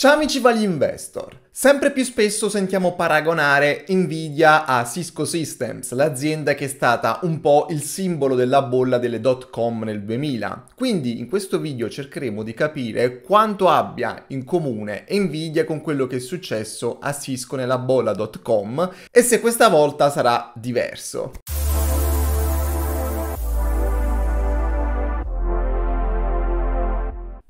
Ciao amici Vali Investor! Sempre più spesso sentiamo paragonare Nvidia a Cisco Systems, l'azienda che è stata un po' il simbolo della bolla delle dot com nel 2000. Quindi in questo video cercheremo di capire quanto abbia in comune Nvidia con quello che è successo a Cisco nella bolla dot com e se questa volta sarà diverso.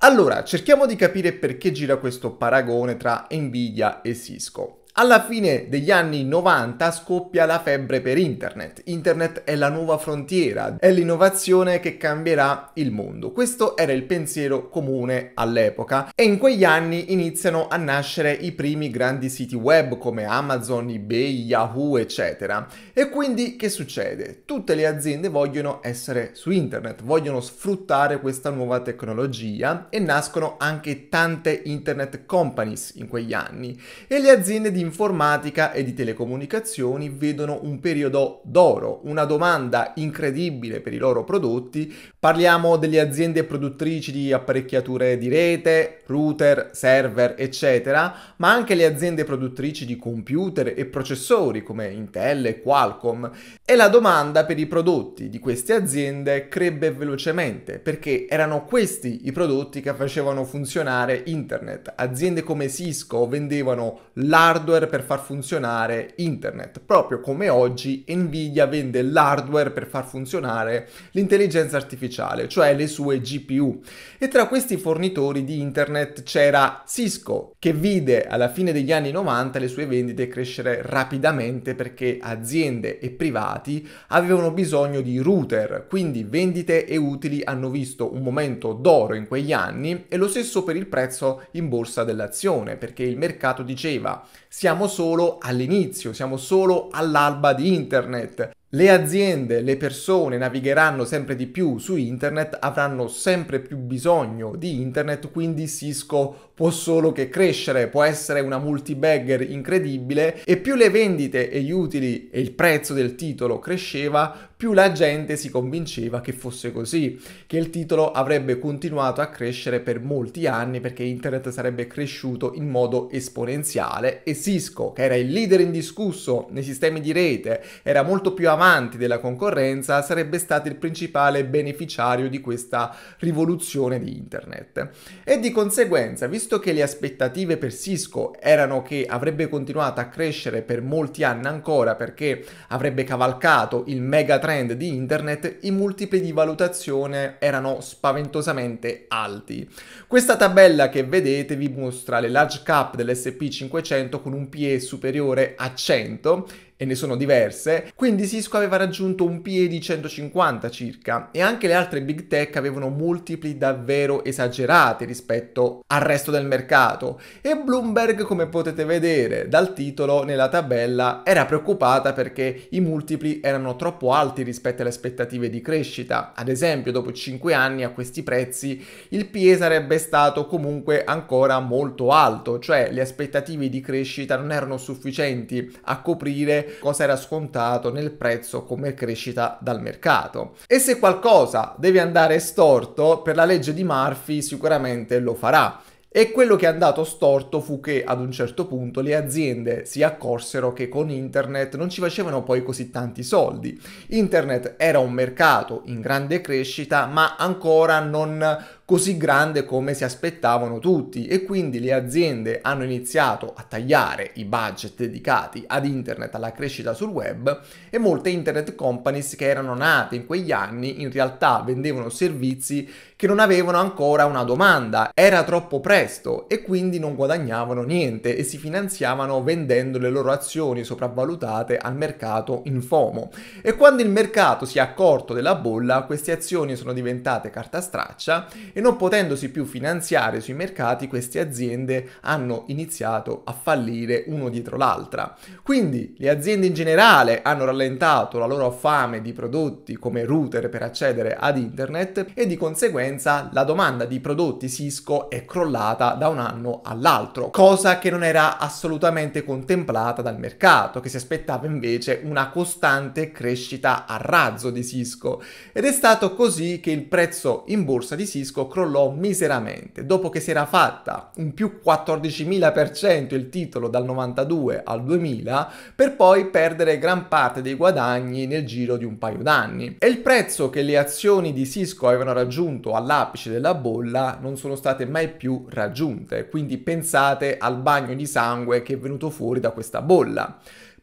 Allora, cerchiamo di capire perché gira questo paragone tra Nvidia e Cisco. Alla fine degli anni 90 scoppia la febbre per internet. Internet è la nuova frontiera, è l'innovazione che cambierà il mondo. Questo era il pensiero comune all'epoca e in quegli anni iniziano a nascere i primi grandi siti web come Amazon, eBay, Yahoo, eccetera. E quindi che succede? Tutte le aziende vogliono essere su internet, vogliono sfruttare questa nuova tecnologia e nascono anche tante internet companies in quegli anni e le aziende di di informatica e di telecomunicazioni vedono un periodo d'oro, una domanda incredibile per i loro prodotti. Parliamo delle aziende produttrici di apparecchiature di rete, router, server, eccetera, ma anche le aziende produttrici di computer e processori come Intel e Qualcomm. E la domanda per i prodotti di queste aziende crebbe velocemente perché erano questi i prodotti che facevano funzionare internet. Aziende come Cisco vendevano l'hardware l'hardware per far funzionare internet. Proprio come oggi Nvidia vende l'hardware per far funzionare l'intelligenza artificiale, cioè le sue GPU. E tra questi fornitori di internet c'era Cisco, che vide alla fine degli anni 90 le sue vendite crescere rapidamente perché aziende e privati avevano bisogno di router, quindi vendite e utili hanno visto un momento d'oro in quegli anni e lo stesso per il prezzo in borsa dell'azione, perché il mercato diceva siamo solo all'inizio, siamo solo all'alba di internet. Le aziende, le persone navigheranno sempre di più su internet, avranno sempre più bisogno di internet, quindi Cisco può solo che crescere, può essere una multibagger incredibile e più le vendite e gli utili e il prezzo del titolo cresceva, più la gente si convinceva che fosse così, che il titolo avrebbe continuato a crescere per molti anni perché internet sarebbe cresciuto in modo esponenziale e Cisco, che era il leader indiscusso nei sistemi di rete, era molto più avanti della concorrenza, sarebbe stato il principale beneficiario di questa rivoluzione di internet. E di conseguenza, visto che le aspettative per Cisco erano che avrebbe continuato a crescere per molti anni ancora perché avrebbe cavalcato il mega trend di internet, i multipli di valutazione erano spaventosamente alti. Questa tabella che vedete vi mostra le large cap dell'SP 500 con un PE superiore a 100 e ne sono diverse, quindi Cisco aveva raggiunto un PE di 150 circa e anche le altre big tech avevano multipli davvero esagerati rispetto al resto del mercato e Bloomberg come potete vedere dal titolo nella tabella era preoccupata perché i multipli erano troppo alti rispetto alle aspettative di crescita, ad esempio dopo 5 anni a questi prezzi il PE sarebbe stato comunque ancora molto alto, cioè le aspettative di crescita non erano sufficienti a coprire cosa era scontato nel prezzo come crescita dal mercato. E se qualcosa deve andare storto, per la legge di Murphy sicuramente lo farà. E quello che è andato storto fu che ad un certo punto le aziende si accorsero che con internet non ci facevano poi così tanti soldi. Internet era un mercato in grande crescita ma ancora non così grande come si aspettavano tutti e quindi le aziende hanno iniziato a tagliare i budget dedicati ad internet, alla crescita sul web e molte internet companies che erano nate in quegli anni in realtà vendevano servizi che non avevano ancora una domanda, era troppo presto e quindi non guadagnavano niente e si finanziavano vendendo le loro azioni sopravvalutate al mercato in FOMO. E quando il mercato si è accorto della bolla, queste azioni sono diventate carta straccia e non potendosi più finanziare sui mercati queste aziende hanno iniziato a fallire uno dietro l'altra. Quindi le aziende in generale hanno rallentato la loro fame di prodotti come router per accedere ad internet e di conseguenza la domanda di prodotti Cisco è crollata da un anno all'altro, cosa che non era assolutamente contemplata dal mercato che si aspettava invece una costante crescita a razzo di Cisco ed è stato così che il prezzo in borsa di Cisco crollò miseramente. Dopo che si era fatta un più 14.000% il titolo dal 92 al 2000, per poi perdere gran parte dei guadagni nel giro di un paio d'anni. E il prezzo che le azioni di Cisco avevano raggiunto all'apice della bolla non sono state mai più raggiunte, quindi pensate al bagno di sangue che è venuto fuori da questa bolla.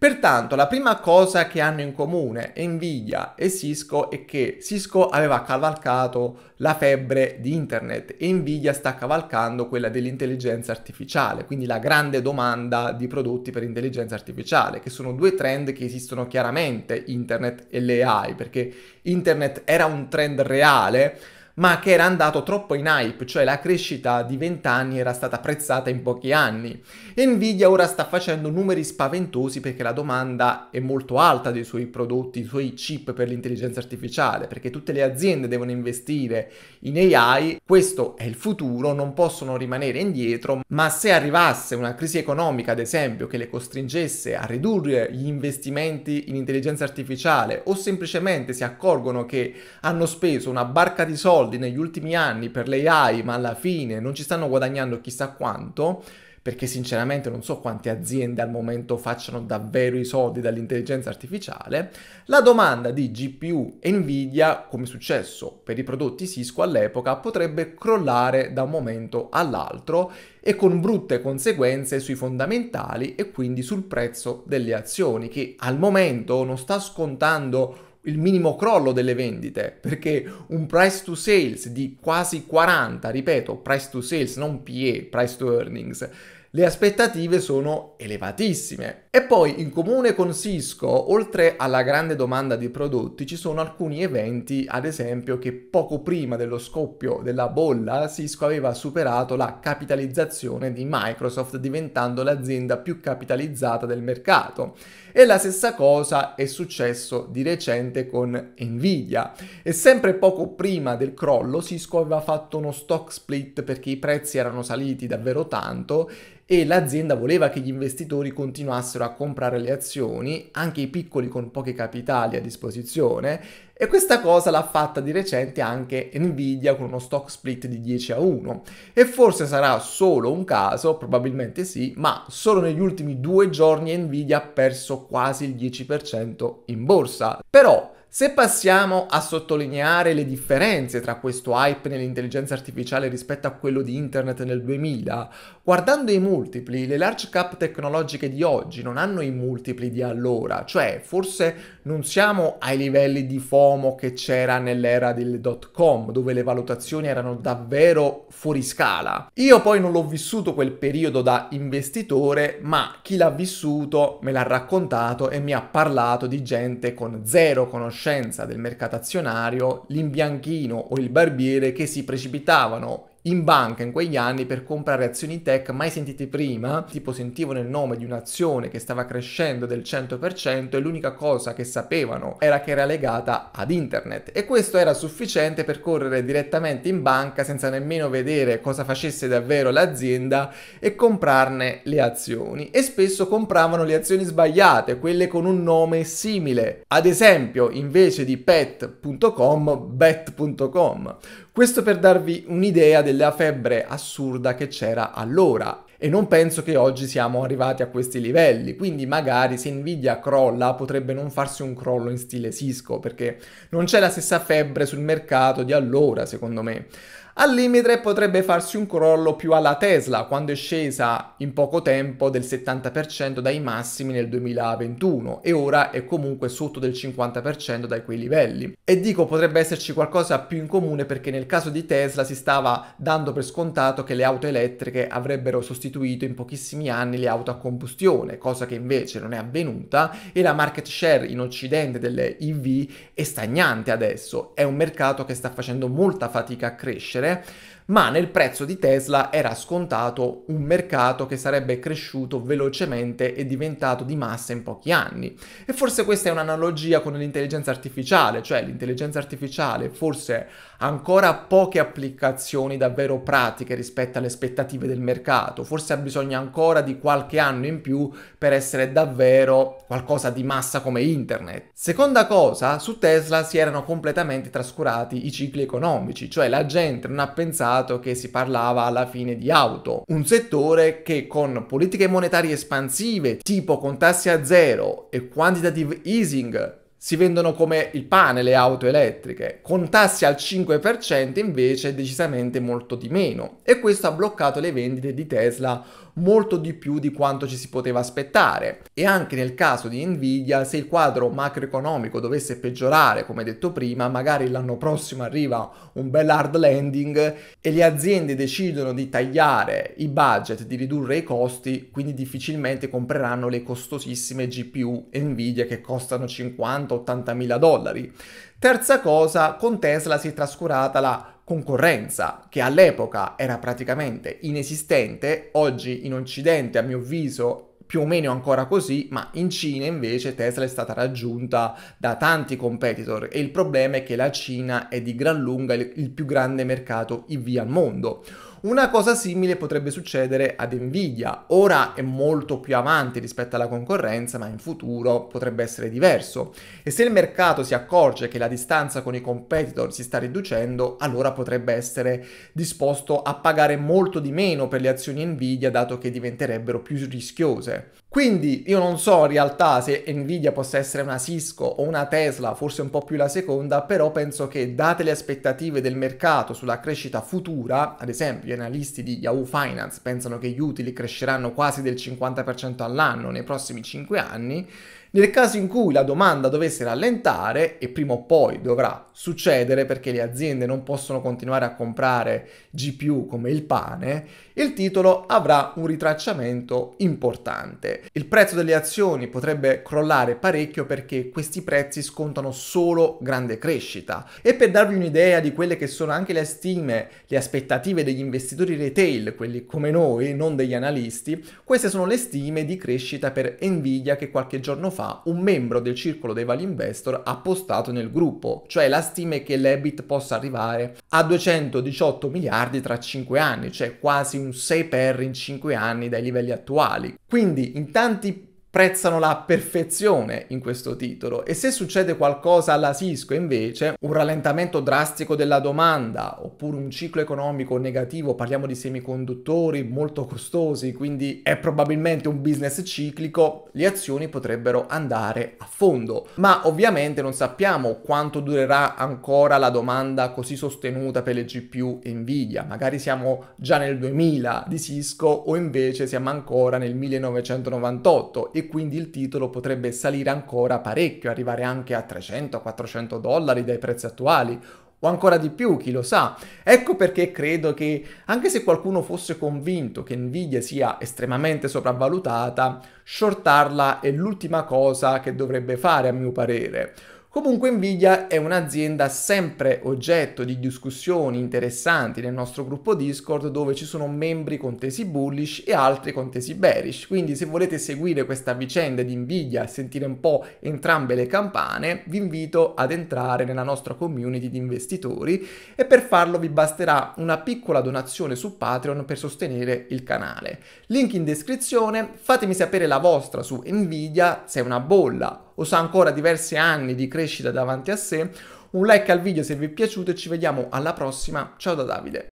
Pertanto la prima cosa che hanno in comune Nvidia e Cisco è che Cisco aveva cavalcato la febbre di internet e Nvidia sta cavalcando quella dell'intelligenza artificiale, quindi la grande domanda di prodotti per intelligenza artificiale, che sono due trend che esistono chiaramente, internet e le AI, perché internet era un trend reale ma che era andato troppo in hype, cioè la crescita di 20 anni era stata apprezzata in pochi anni. Nvidia ora sta facendo numeri spaventosi perché la domanda è molto alta dei suoi prodotti, dei suoi chip per l'intelligenza artificiale, perché tutte le aziende devono investire in AI, questo è il futuro, non possono rimanere indietro, ma se arrivasse una crisi economica, ad esempio, che le costringesse a ridurre gli investimenti in intelligenza artificiale o semplicemente si accorgono che hanno speso una barca di soldi soldi negli ultimi anni per l'AI, ma alla fine non ci stanno guadagnando chissà quanto, perché sinceramente non so quante aziende al momento facciano davvero i soldi dall'intelligenza artificiale, la domanda di GPU e Nvidia, come è successo per i prodotti Cisco all'epoca, potrebbe crollare da un momento all'altro e con brutte conseguenze sui fondamentali e quindi sul prezzo delle azioni, che al momento non sta scontando il minimo crollo delle vendite, perché un price to sales di quasi 40, ripeto, price to sales, non PE, price to earnings, le aspettative sono elevatissime. E poi in comune con Cisco, oltre alla grande domanda di prodotti, ci sono alcuni eventi, ad esempio che poco prima dello scoppio della bolla Cisco aveva superato la capitalizzazione di Microsoft diventando l'azienda più capitalizzata del mercato. E la stessa cosa è successo di recente con Nvidia. E sempre poco prima del crollo Cisco aveva fatto uno stock split perché i prezzi erano saliti davvero tanto e l'azienda voleva che gli investitori continuassero a a comprare le azioni, anche i piccoli con pochi capitali a disposizione, e questa cosa l'ha fatta di recente anche Nvidia con uno stock split di 10 a 1. E forse sarà solo un caso, probabilmente sì, ma solo negli ultimi due giorni Nvidia ha perso quasi il 10% in borsa. Però se passiamo a sottolineare le differenze tra questo hype nell'intelligenza artificiale rispetto a quello di internet nel 2000, guardando i multipli, le large cap tecnologiche di oggi non hanno i multipli di allora, cioè forse non siamo ai livelli di FOMO che c'era nell'era del dot com, dove le valutazioni erano davvero fuori scala. Io poi non l'ho vissuto quel periodo da investitore, ma chi l'ha vissuto me l'ha raccontato e mi ha parlato di gente con zero conoscenza del mercato azionario, l'imbianchino o il barbiere che si precipitavano in banca in quegli anni per comprare azioni tech mai sentite prima, tipo sentivano il nome di un'azione che stava crescendo del 100% e l'unica cosa che sapevano era che era legata ad internet e questo era sufficiente per correre direttamente in banca senza nemmeno vedere cosa facesse davvero l'azienda e comprarne le azioni e spesso compravano le azioni sbagliate, quelle con un nome simile, ad esempio invece di pet.com bet.com questo per darvi un'idea della febbre assurda che c'era allora e non penso che oggi siamo arrivati a questi livelli, quindi magari se Nvidia crolla potrebbe non farsi un crollo in stile Cisco, perché non c'è la stessa febbre sul mercato di allora, secondo me. Al limite potrebbe farsi un crollo più alla Tesla, quando è scesa in poco tempo del 70% dai massimi nel 2021 e ora è comunque sotto del 50% dai quei livelli. E dico potrebbe esserci qualcosa più in comune perché nel caso di Tesla si stava dando per scontato che le auto elettriche avrebbero sostituito in pochissimi anni le auto a combustione, cosa che invece non è avvenuta e la market share in occidente delle EV è stagnante adesso, è un mercato che sta facendo molta fatica a crescere crescere, ma nel prezzo di Tesla era scontato un mercato che sarebbe cresciuto velocemente e diventato di massa in pochi anni. E forse questa è un'analogia con l'intelligenza artificiale, cioè l'intelligenza artificiale forse ha ancora poche applicazioni davvero pratiche rispetto alle aspettative del mercato, forse ha bisogno ancora di qualche anno in più per essere davvero qualcosa di massa come internet. Seconda cosa, su Tesla si erano completamente trascurati i cicli economici, cioè la gente non ha pensato che si parlava alla fine di auto. Un settore che con politiche monetarie espansive, tipo con tassi a zero e quantitative easing, si vendono come il pane le auto elettriche, con tassi al 5% invece decisamente molto di meno e questo ha bloccato le vendite di Tesla molto di più di quanto ci si poteva aspettare. E anche nel caso di Nvidia, se il quadro macroeconomico dovesse peggiorare, come detto prima, magari l'anno prossimo arriva un bel hard landing e le aziende decidono di tagliare i budget, di ridurre i costi, quindi difficilmente compreranno le costosissime GPU Nvidia che costano 50-80 mila dollari. Terza cosa, con Tesla si è trascurata la concorrenza che all'epoca era praticamente inesistente, oggi in Occidente a mio avviso più o meno ancora così, ma in Cina invece Tesla è stata raggiunta da tanti competitor e il problema è che la Cina è di gran lunga il più grande mercato IV al mondo. Una cosa simile potrebbe succedere ad Nvidia. Ora è molto più avanti rispetto alla concorrenza, ma in futuro potrebbe essere diverso. E se il mercato si accorge che la distanza con i competitor si sta riducendo, allora potrebbe essere disposto a pagare molto di meno per le azioni Nvidia, dato che diventerebbero più rischiose. Quindi io non so in realtà se Nvidia possa essere una Cisco o una Tesla, forse un po' più la seconda, però penso che date le aspettative del mercato sulla crescita futura, ad esempio gli analisti di Yahoo Finance pensano che gli utili cresceranno quasi del 50% all'anno nei prossimi 5 anni, nel caso in cui la domanda dovesse rallentare, e prima o poi dovrà succedere perché le aziende non possono continuare a comprare GPU come il pane, il titolo avrà un ritracciamento importante. Il prezzo delle azioni potrebbe crollare parecchio perché questi prezzi scontano solo grande crescita. E per darvi un'idea di quelle che sono anche le stime, le aspettative degli investitori retail, quelli come noi, non degli analisti, queste sono le stime di crescita per Nvidia che qualche giorno fa un membro del circolo dei value investor ha postato nel gruppo, cioè la stima è che l'EBIT possa arrivare a 218 miliardi tra 5 anni, cioè quasi un 6 per in 5 anni dai livelli attuali. Quindi in tanti prezzano la perfezione in questo titolo e se succede qualcosa alla Cisco invece, un rallentamento drastico della domanda oppure un ciclo economico negativo, parliamo di semiconduttori molto costosi, quindi è probabilmente un business ciclico, le azioni potrebbero andare a fondo. Ma ovviamente non sappiamo quanto durerà ancora la domanda così sostenuta per le GPU Nvidia, magari siamo già nel 2000 di Cisco o invece siamo ancora nel 1998 e quindi il titolo potrebbe salire ancora parecchio, arrivare anche a 300-400 dollari dai prezzi attuali o ancora di più, chi lo sa. Ecco perché credo che anche se qualcuno fosse convinto che Nvidia sia estremamente sopravvalutata, shortarla è l'ultima cosa che dovrebbe fare a mio parere. Comunque Nvidia è un'azienda sempre oggetto di discussioni interessanti nel nostro gruppo Discord dove ci sono membri con tesi bullish e altri con tesi bearish, quindi se volete seguire questa vicenda di Nvidia e sentire un po' entrambe le campane vi invito ad entrare nella nostra community di investitori e per farlo vi basterà una piccola donazione su Patreon per sostenere il canale. Link in descrizione, fatemi sapere la vostra su Nvidia, se è una bolla o sa ancora diversi anni di crescita davanti a sé. Un like al video se vi è piaciuto e ci vediamo alla prossima. Ciao da Davide.